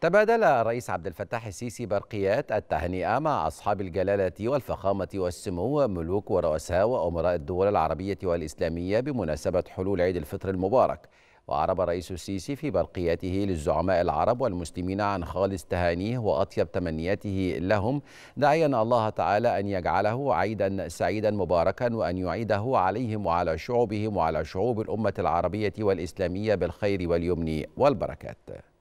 تبادل الرئيس عبد الفتاح السيسي برقيات التهنئة مع أصحاب الجلالة والفخامة والسمو ملوك ورؤساء وأمراء الدول العربية والإسلامية بمناسبة حلول عيد الفطر المبارك وأعرب الرئيس السيسي في برقياته للزعماء العرب والمسلمين عن خالص تهانيه وأطيب تمنياته لهم داعيا الله تعالى أن يجعله عيدا سعيدا مباركا وأن يعيده عليهم وعلى شعوبهم وعلى شعوب الأمة العربية والإسلامية بالخير واليمن والبركات